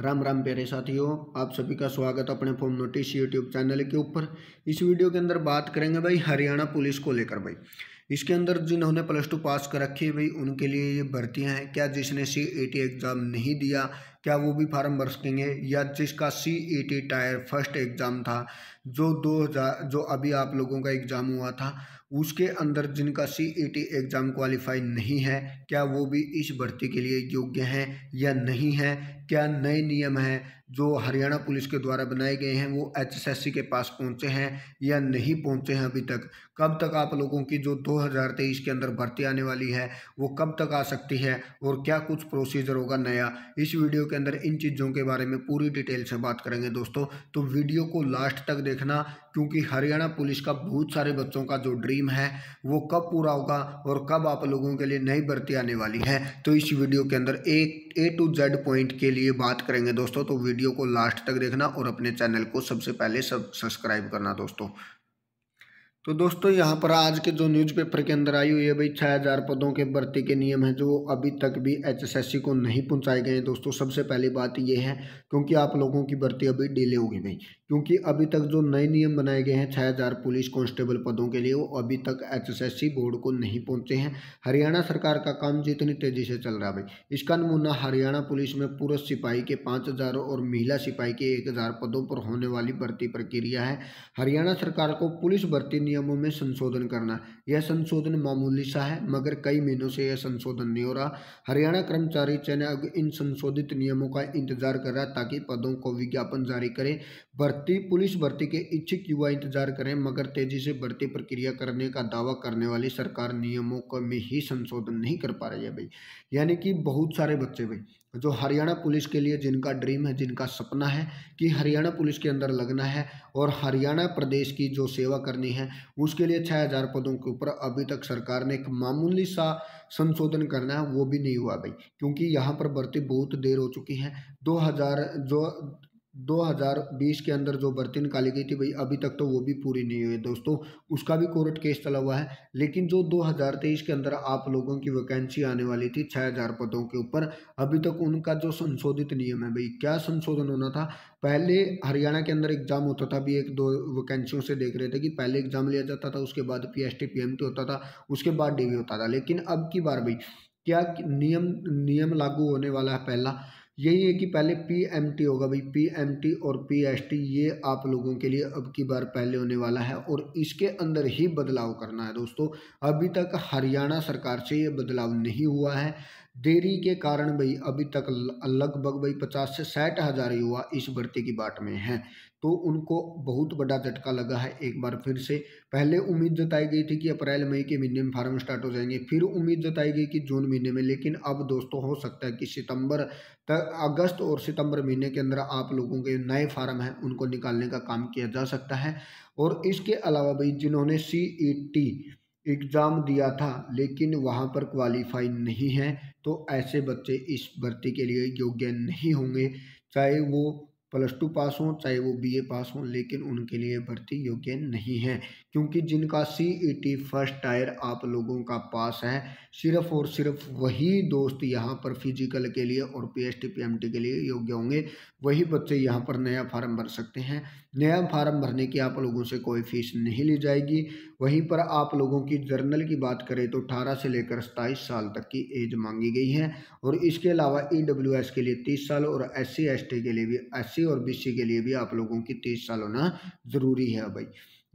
राम राम प्यारे साथियों आप सभी का स्वागत है अपने फॉर्म नोटिस यूट्यूब चैनल के ऊपर इस वीडियो के अंदर बात करेंगे भाई हरियाणा पुलिस को लेकर भाई इसके अंदर जिन्होंने प्लस टू पास कर रखी है भाई उनके लिए ये भर्तियाँ हैं क्या जिसने सी ए टी एग्ज़ाम नहीं दिया क्या वो भी फार्म भर सकेंगे या जिसका C A T tier first exam था जो दो हज़ार जो अभी आप लोगों का एग्ज़ाम हुआ था उसके अंदर जिनका C A T exam qualify नहीं है क्या वो भी इस भर्ती के लिए योग्य हैं या नहीं है क्या नए नियम हैं जो हरियाणा पुलिस के द्वारा बनाए गए हैं वो एच एस एस सी के पास पहुँचे हैं या नहीं पहुँचे हैं अभी तक कब तक आप लोगों की जो दो 2023 के अंदर भर्ती आने वाली है वो कब तक आ सकती है और क्या कुछ प्रोसीजर होगा नया इस वीडियो के अंदर इन चीज़ों के बारे में पूरी डिटेल से बात करेंगे दोस्तों तो वीडियो को लास्ट तक देखना क्योंकि हरियाणा पुलिस का बहुत सारे बच्चों का जो ड्रीम है वो कब पूरा होगा और कब आप लोगों के लिए नई भर्ती आने वाली है तो इस वीडियो के अंदर एक ए टू जेड पॉइंट के लिए बात करेंगे दोस्तों तो वीडियो को लास्ट तक देखना और अपने चैनल को सबसे पहले सब सब्सक्राइब करना दोस्तों तो दोस्तों यहाँ पर आज के जो न्यूज़पेपर के अंदर आई हुई है भाई छः हज़ार पदों के भर्ती के नियम हैं जो अभी तक भी एचएसएससी को नहीं पहुँचाए गए हैं दोस्तों सबसे पहली बात ये है क्योंकि आप लोगों की भर्ती अभी डिले होगी भाई क्योंकि अभी तक जो नए नियम बनाए गए हैं छः हज़ार पुलिस कांस्टेबल पदों के लिए वो अभी तक सी बोर्ड को नहीं पहुँचे हैं हरियाणा सरकार का काम जितनी तेज़ी से चल रहा है भाई इसका नमूना हरियाणा पुलिस में पुरुष सिपाही के पाँच हज़ार और महिला सिपाही के एक हज़ार पदों पर होने वाली भर्ती प्रक्रिया है हरियाणा सरकार को पुलिस भर्ती नियमों में संशोधन करना यह संशोधन मामूली सा है मगर कई महीनों से यह संशोधन नहीं हो रहा हरियाणा कर्मचारी चयन आयोग इन संशोधित नियमों का इंतजार कर रहा है ताकि पदों को विज्ञापन जारी करें भर्ती पुलिस भर्ती के इच्छुक युवा इंतजार करें मगर तेजी से भर्ती प्रक्रिया करने का दावा करने वाली सरकार नियमों में ही संशोधन नहीं कर पा रही है भाई यानी कि बहुत सारे बच्चे भाई जो हरियाणा पुलिस के लिए जिनका ड्रीम है जिनका सपना है कि हरियाणा पुलिस के अंदर लगना है और हरियाणा प्रदेश की जो सेवा करनी है उसके लिए छः हज़ार पदों के ऊपर अभी तक सरकार ने एक मामूली सा संशोधन करना है वो भी नहीं हुआ भाई क्योंकि यहाँ पर भर्ती बहुत देर हो चुकी है 2000 जो 2020 के अंदर जो भर्ती निकाली गई थी भाई अभी तक तो वो भी पूरी नहीं हुई दोस्तों उसका भी कोर्ट केस चला हुआ है लेकिन जो 2023 के अंदर आप लोगों की वैकेंसी आने वाली थी 6000 पदों के ऊपर अभी तक उनका जो संशोधित नियम है भाई क्या संशोधन होना था पहले हरियाणा के अंदर एग्जाम होता था अभी एक दो वैकेंसियों से देख रहे थे कि पहले एग्जाम लिया जाता था उसके बाद पी एस तो होता था उसके बाद डी होता था लेकिन अब की बार भाई क्या नियम नियम लागू होने वाला है पहला यही है कि पहले पी एम टी होगा भाई पी एम टी और पी एस टी ये आप लोगों के लिए अब की बार पहले होने वाला है और इसके अंदर ही बदलाव करना है दोस्तों अभी तक हरियाणा सरकार से ये बदलाव नहीं हुआ है देरी के कारण भाई अभी तक लगभग भाई पचास से साठ हज़ार युवा इस भर्ती की बाट में हैं तो उनको बहुत बड़ा झटका लगा है एक बार फिर से पहले उम्मीद जताई गई थी कि अप्रैल मई के महीने में फार्म स्टार्ट हो जाएंगे फिर उम्मीद जताई गई कि जून महीने में लेकिन अब दोस्तों हो सकता है कि सितंबर तक अगस्त और सितंबर महीने के अंदर आप लोगों के नए फार्म हैं उनको निकालने का काम किया जा सकता है और इसके अलावा भाई जिन्होंने सी एग्ज़ाम दिया था लेकिन वहाँ पर क्वालिफाई नहीं है तो ऐसे बच्चे इस भर्ती के लिए योग्य नहीं होंगे चाहे वो प्लस टू पास हों चाहे वो बीए पास हों लेकिन उनके लिए भर्ती योग्य नहीं है क्योंकि जिनका C E T first tier आप लोगों का पास है सिर्फ और सिर्फ वही दोस्त यहाँ पर फिजिकल के लिए और P S T P M T के लिए योग्य होंगे वही बच्चे यहाँ पर नया फार्म भर सकते हैं नया फार्म भरने की आप लोगों से कोई फीस नहीं ली जाएगी वहीं पर आप लोगों की जर्नल की बात करें तो अठारह से लेकर सताईस साल तक की एज मांगी गई है और इसके अलावा ई डब्ल्यू एस के लिए तीस साल और एस सी एस टी के लिए भी एस सी एससी और बीसी के लिए भी आप लोगों की तीस साल होना ज़रूरी है भाई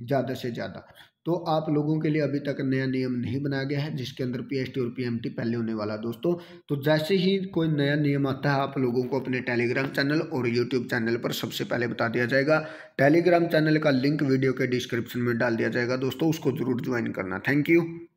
ज़्यादा से ज़्यादा तो आप लोगों के लिए अभी तक नया नियम नहीं बनाया गया है जिसके अंदर पीएसटी और पीएमटी पहले होने वाला दोस्तों तो जैसे ही कोई नया नियम आता है आप लोगों को अपने टेलीग्राम चैनल और यूट्यूब चैनल पर सबसे पहले बता दिया जाएगा टेलीग्राम चैनल का लिंक वीडियो के डिस्क्रिप्शन में डाल दिया जाएगा दोस्तों उसको जरूर ज्वाइन करना थैंक यू